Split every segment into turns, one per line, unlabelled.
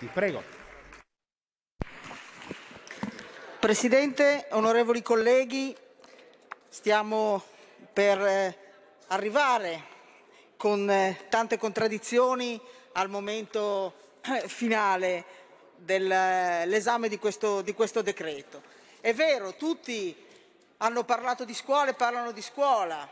Giolitti. Prego. Presidente, onorevoli colleghi, stiamo per eh, arrivare con eh, tante contraddizioni al momento eh, finale dell'esame di, di questo, decreto. È vero, tutti hanno parlato di scuola e parlano di scuola.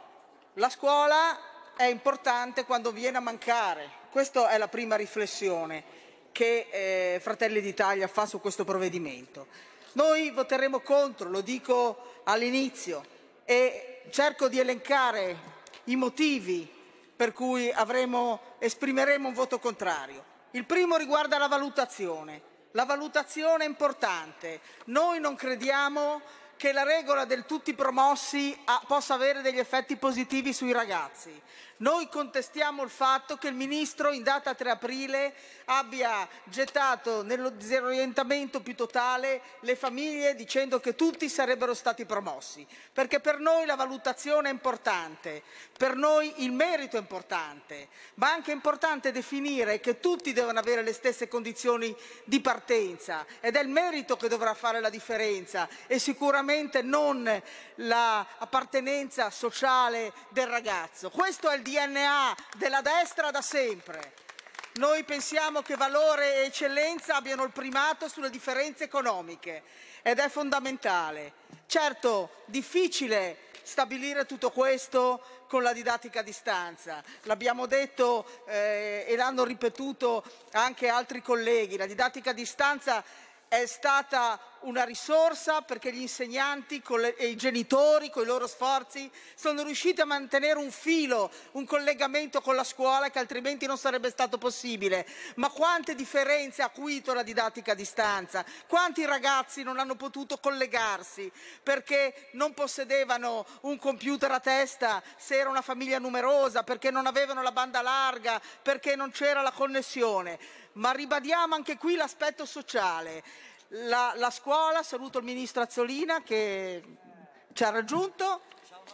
La scuola è importante quando viene a mancare, questa è la prima riflessione che eh, Fratelli d'Italia fa su questo provvedimento. Noi voteremo contro, lo dico all'inizio, e cerco di elencare i motivi per cui avremo, esprimeremo un voto contrario. Il primo riguarda la valutazione. La valutazione è importante. Noi non crediamo che la regola del tutti promossi ah, possa avere degli effetti positivi sui ragazzi. Noi contestiamo il fatto che il Ministro in data 3 aprile abbia gettato nello disorientamento più totale le famiglie dicendo che tutti sarebbero stati promossi, perché per noi la valutazione è importante, per noi il merito è importante, ma è anche importante definire che tutti devono avere le stesse condizioni di partenza ed è il merito che dovrà fare la differenza e sicuramente non l'appartenenza la sociale del ragazzo. Questo è il DNA della destra da sempre. Noi pensiamo che valore e eccellenza abbiano il primato sulle differenze economiche ed è fondamentale. Certo, difficile stabilire tutto questo con la didattica a distanza. L'abbiamo detto eh, e l'hanno ripetuto anche altri colleghi, la didattica a distanza è stata una risorsa perché gli insegnanti e i genitori con i loro sforzi sono riusciti a mantenere un filo, un collegamento con la scuola che altrimenti non sarebbe stato possibile. Ma quante differenze ha acuito la didattica a distanza? Quanti ragazzi non hanno potuto collegarsi perché non possedevano un computer a testa, se era una famiglia numerosa, perché non avevano la banda larga, perché non c'era la connessione? Ma ribadiamo anche qui l'aspetto sociale. La, la scuola, saluto il ministro Azzolina che ci ha raggiunto,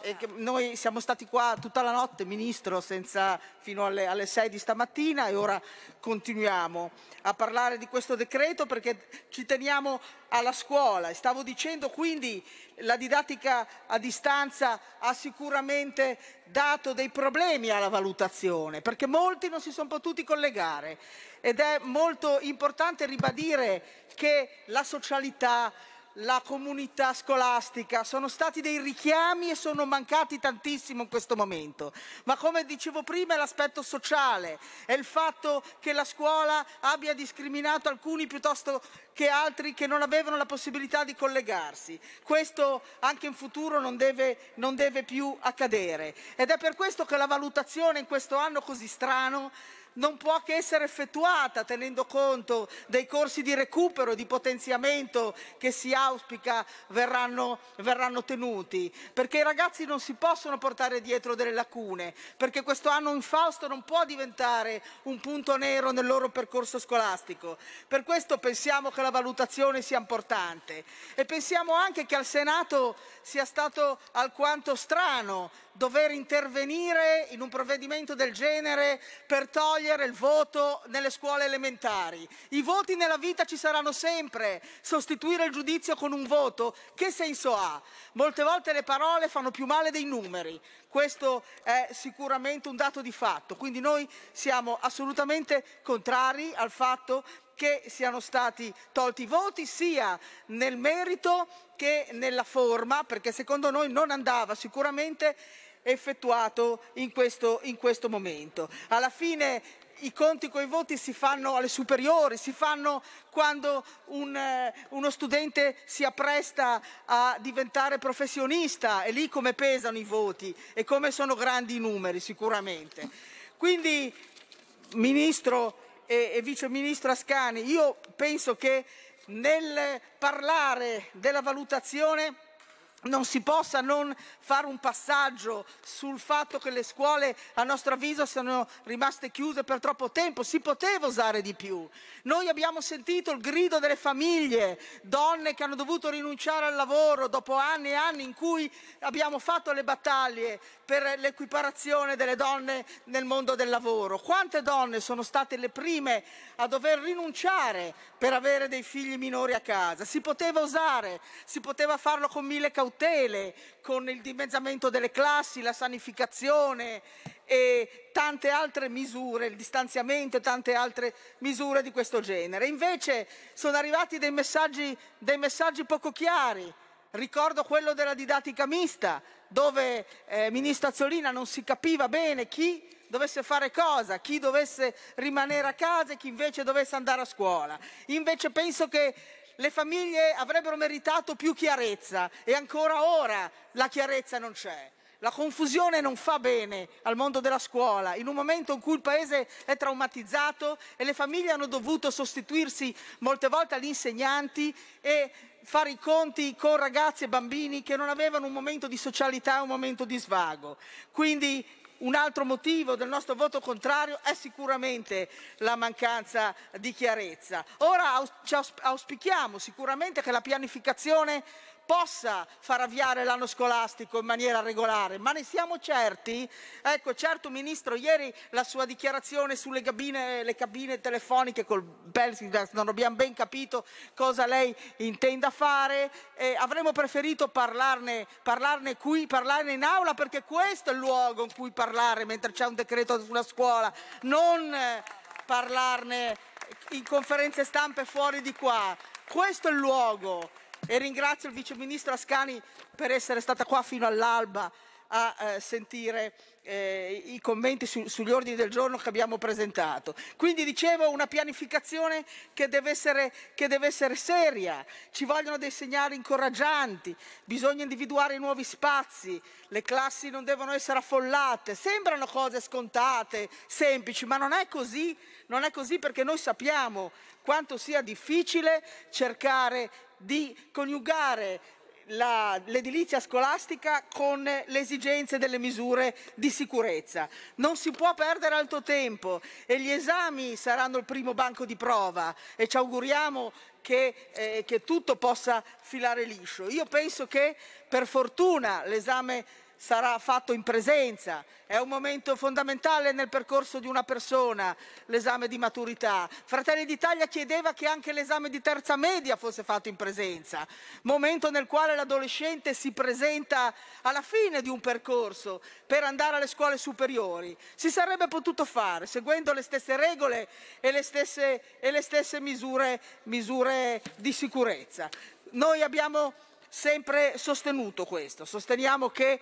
eh, noi siamo stati qua tutta la notte, Ministro, senza, fino alle, alle 6 di stamattina e ora continuiamo a parlare di questo decreto perché ci teniamo alla scuola. Stavo dicendo quindi la didattica a distanza ha sicuramente dato dei problemi alla valutazione perché molti non si sono potuti collegare ed è molto importante ribadire che la socialità la comunità scolastica. Sono stati dei richiami e sono mancati tantissimo in questo momento. Ma come dicevo prima è l'aspetto sociale, è il fatto che la scuola abbia discriminato alcuni piuttosto che altri che non avevano la possibilità di collegarsi. Questo anche in futuro non deve, non deve più accadere. Ed è per questo che la valutazione in questo anno così strano non può che essere effettuata tenendo conto dei corsi di recupero e di potenziamento che si auspica verranno, verranno tenuti, perché i ragazzi non si possono portare dietro delle lacune, perché questo anno infausto non può diventare un punto nero nel loro percorso scolastico. Per questo pensiamo che la valutazione sia importante e pensiamo anche che al Senato sia stato alquanto strano dover intervenire in un provvedimento del genere per togliere togliere il voto nelle scuole elementari. I voti nella vita ci saranno sempre. Sostituire il giudizio con un voto, che senso ha? Molte volte le parole fanno più male dei numeri. Questo è sicuramente un dato di fatto. Quindi noi siamo assolutamente contrari al fatto che siano stati tolti i voti sia nel merito che nella forma, perché secondo noi non andava sicuramente effettuato in questo, in questo momento. Alla fine i conti con i voti si fanno alle superiori, si fanno quando un, eh, uno studente si appresta a diventare professionista e lì come pesano i voti e come sono grandi i numeri sicuramente. Quindi, Ministro e, e Vice Ministro Ascani, io penso che nel parlare della valutazione non si possa non fare un passaggio sul fatto che le scuole, a nostro avviso, sono rimaste chiuse per troppo tempo. Si poteva usare di più. Noi abbiamo sentito il grido delle famiglie, donne che hanno dovuto rinunciare al lavoro dopo anni e anni in cui abbiamo fatto le battaglie per l'equiparazione delle donne nel mondo del lavoro. Quante donne sono state le prime a dover rinunciare per avere dei figli minori a casa? Si poteva usare, si poteva farlo con mille cautele tutele, con il dimezzamento delle classi, la sanificazione e tante altre misure, il distanziamento e tante altre misure di questo genere. Invece sono arrivati dei messaggi, dei messaggi poco chiari. Ricordo quello della didattica mista, dove eh, Ministro Azzolina non si capiva bene chi dovesse fare cosa, chi dovesse rimanere a casa e chi invece dovesse andare a scuola. Invece penso che le famiglie avrebbero meritato più chiarezza e ancora ora la chiarezza non c'è. La confusione non fa bene al mondo della scuola, in un momento in cui il paese è traumatizzato e le famiglie hanno dovuto sostituirsi molte volte agli insegnanti e fare i conti con ragazzi e bambini che non avevano un momento di socialità, un momento di svago. Quindi un altro motivo del nostro voto contrario è sicuramente la mancanza di chiarezza. Ora auspichiamo sicuramente che la pianificazione possa far avviare l'anno scolastico in maniera regolare, ma ne siamo certi? Ecco, certo Ministro, ieri la sua dichiarazione sulle cabine, le cabine telefoniche col Belsingdas, non abbiamo ben capito cosa lei intenda fare, eh, avremmo preferito parlarne, parlarne qui, parlarne in aula perché questo è il luogo in cui parlare parlare mentre c'è un decreto sulla scuola, non eh, parlarne in conferenze stampe fuori di qua. Questo è il luogo e ringrazio il viceministro Ascani per essere stata qua fino all'alba a eh, sentire eh, i commenti su, sugli ordini del giorno che abbiamo presentato. Quindi dicevo una pianificazione che deve, essere, che deve essere seria, ci vogliono dei segnali incoraggianti, bisogna individuare nuovi spazi, le classi non devono essere affollate, sembrano cose scontate, semplici, ma non è così, non è così perché noi sappiamo quanto sia difficile cercare di coniugare la, l'edilizia scolastica con le esigenze delle misure di sicurezza. Non si può perdere altro tempo e gli esami saranno il primo banco di prova e ci auguriamo che, eh, che tutto possa filare liscio. Io penso che per fortuna l'esame sarà fatto in presenza. È un momento fondamentale nel percorso di una persona, l'esame di maturità. Fratelli d'Italia chiedeva che anche l'esame di terza media fosse fatto in presenza, momento nel quale l'adolescente si presenta alla fine di un percorso per andare alle scuole superiori. Si sarebbe potuto fare seguendo le stesse regole e le stesse, e le stesse misure, misure di sicurezza. Noi abbiamo sempre sostenuto questo, sosteniamo che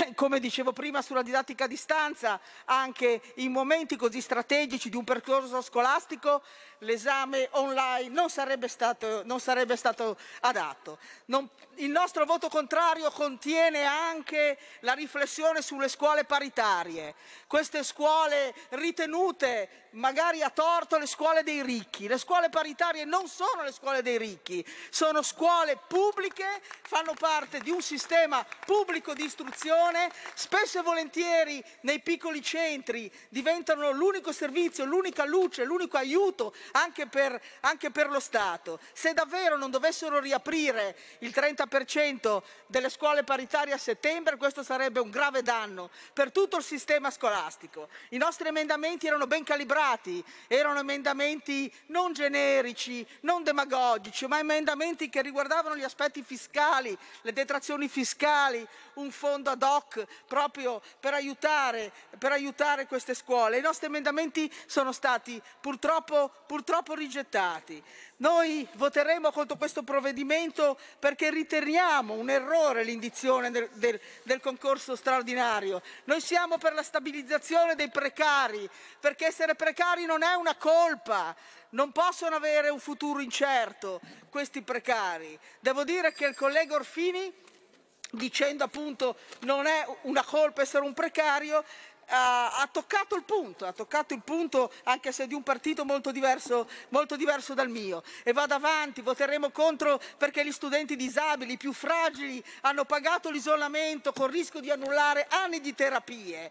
come dicevo prima, sulla didattica a distanza, anche in momenti così strategici di un percorso scolastico, l'esame online non sarebbe stato, non sarebbe stato adatto. Non, il nostro voto contrario contiene anche la riflessione sulle scuole paritarie, queste scuole ritenute magari a torto le scuole dei ricchi. Le scuole paritarie non sono le scuole dei ricchi, sono scuole pubbliche, fanno parte di un sistema pubblico di istruzione persone spesso e volentieri nei piccoli centri diventano l'unico servizio, l'unica luce, l'unico aiuto anche per, anche per lo Stato. Se davvero non dovessero riaprire il 30% delle scuole paritarie a settembre, questo sarebbe un grave danno per tutto il sistema scolastico. I nostri emendamenti erano ben calibrati, erano emendamenti non generici, non demagogici, ma emendamenti che riguardavano gli aspetti fiscali, le detrazioni fiscali, un fondo ad stock proprio per aiutare, per aiutare queste scuole. I nostri emendamenti sono stati purtroppo, purtroppo rigettati. Noi voteremo contro questo provvedimento perché riteniamo un errore l'indizione del, del, del concorso straordinario. Noi siamo per la stabilizzazione dei precari, perché essere precari non è una colpa, non possono avere un futuro incerto questi precari. Devo dire che il collega Orfini dicendo appunto non è una colpa essere un precario, ha, toccato il punto, ha toccato il punto anche se di un partito molto diverso, molto diverso dal mio. E vado avanti, voteremo contro perché gli studenti disabili, i più fragili, hanno pagato l'isolamento con il rischio di annullare anni di terapie.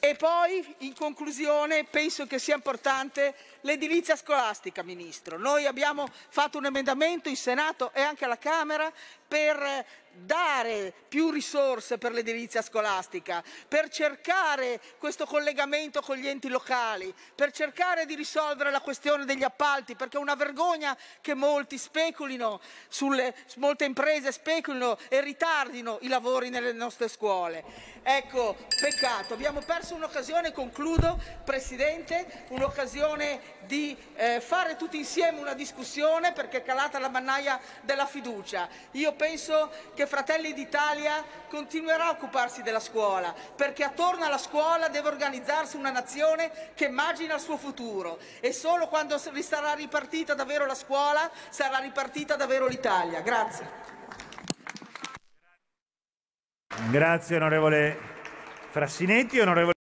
E poi, in conclusione, penso che sia importante l'edilizia scolastica, Ministro. Noi abbiamo fatto un emendamento in Senato e anche alla Camera per dare più risorse per l'edilizia scolastica, per cercare questo collegamento con gli enti locali, per cercare di risolvere la questione degli appalti, perché è una vergogna che molti speculino, sulle, molte imprese speculino e ritardino i lavori nelle nostre scuole. Ecco, peccato, abbiamo perso un'occasione, concludo Presidente, un'occasione di eh, fare tutti insieme una discussione perché è calata la mannaia della fiducia. Io penso che che Fratelli d'Italia continuerà a occuparsi della scuola, perché attorno alla scuola deve organizzarsi una nazione che immagina il suo futuro e solo quando sarà ripartita davvero la scuola sarà ripartita davvero l'Italia. Grazie. Grazie onorevole Frassinetti. Onorevole